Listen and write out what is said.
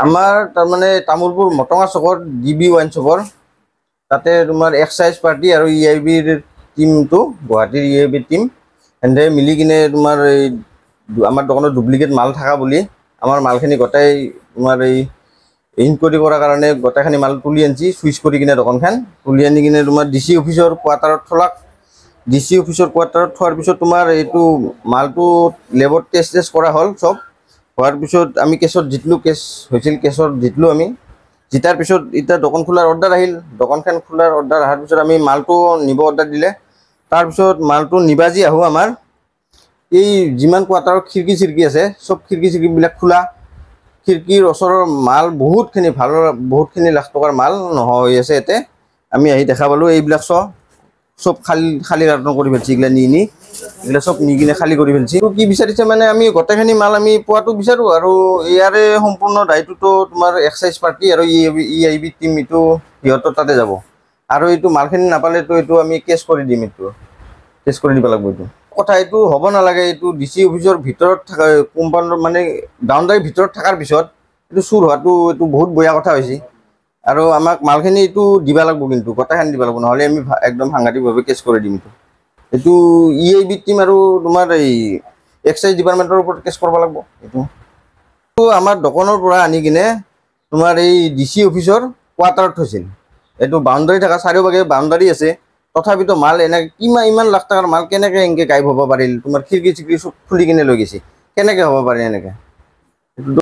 আমাৰ তাৰমানে তামোলপুৰ মটঙা চকৰ ডি বি ৱাইন চকৰ তাতে তোমাৰ এক্সাইজ পাৰ্টি আৰু ই আই বিৰ টিমটো গুৱাহাটীৰ ই আই বিৰ টিম এনেদৰে মিলি কিনে তোমাৰ এই আমাৰ দোকানত ডুপ্লিকেট মাল থকা বুলি আমাৰ মালখিনি গোটাই তোমাৰ এই ইনকুৱাৰি কৰাৰ কাৰণে গোটেইখিনি মাল তুলি আনিছি চুইচ কৰি কিনে দোকানখন তুলি আনি কিনে তোমাৰ ডি চি অফিচৰ কোৱাৰ্টাৰত থলাক ডি চি অফিচৰ কোৱাৰ্টাৰত থোৱাৰ পিছত তোমাৰ এইটো মালটো লেবত টেষ্ট টেষ্ট কৰা হ'ল চব হোৱাৰ পিছত আমি কেছত জিতলোঁ কেছ হৈছিল কেছত জিতলোঁ আমি জিতাৰ পিছত এতিয়া দোকান খোলাৰ অৰ্ডাৰ আহিল দোকানখন খোলাৰ অৰ্ডাৰ অহাৰ পিছত আমি মালটো নিব অৰ্ডাৰ দিলে তাৰপিছত মালটো নিবাজি আহোঁ আমাৰ এই যিমান কোৱাটাৰৰ খিৰিকী চিৰিকী আছে চব খিৰিকী চিৰিকীবিলাক খোলা খিৰিকীৰ ওচৰৰ মাল বহুতখিনি ভাল বহুতখিনি লাখ টকাৰ মাল নোহোৱা হৈ আছে ইয়াতে আমি আহি দেখা পালোঁ এইবিলাক চ সব খালি খালি রত্ন করে ফেলছি এগুলো নিয়ে নিয়ে এগুলো সব নিয়ে কিনে খালি করে ফেলছি তো কি বিচারিছে মানে আমি গোটেখানি মাল আমি পোয়াটো বিচারো আর ইয়ারে সম্পূর্ণ দায়িত্ব তো তোমার এক্সাইজ পার্টি আর ই আই বি টিম এই সিহতর তাতে যাব আর এই মালখানি নাপালে তো এই আমি কেস করে দিম এই কেস করে দিব লাগবে এই কথা এই হব নালাগে এই ডিসি অফিসের ভিতর থাকা কোম্পানির মানে বাউন্ডারির ভিতর থাকার পিছত এই চুর হওয়া বহুত বয়া কথা হয়েছে আৰু আমাক মালখিনি এইটো দিব লাগিব কিন্তু গোটেইখান দিব লাগিব নহ'লে আমি একদম সাংঘাতিকভাৱে কেচ কৰি দিম এইটো ই আই বি টিম আৰু তোমাৰ এই এক্সাইজ ডিপাৰ্টমেণ্টৰ ওপৰত কেচ কৰিব লাগিব এইটো এইটো আমাৰ দোকানৰ পৰা আনি কিনে তোমাৰ এই ডি চি অফিচৰ কোৱাৰ্টাৰত থৈছিল এইটো বাউণ্ডাৰী থকা চাৰিওভাগে বাউণ্ডাৰী আছে তথাপিতো মাল এনেকৈ কিমান ইমান লাখ টকাৰ মাল কেনেকৈ এনেকৈ গাইব হ'ব পাৰিল তোমাৰ খিৰিকী চিৰিকী খুলি কিনে লৈ গৈছে কেনেকৈ হ'ব পাৰিল এনেকৈ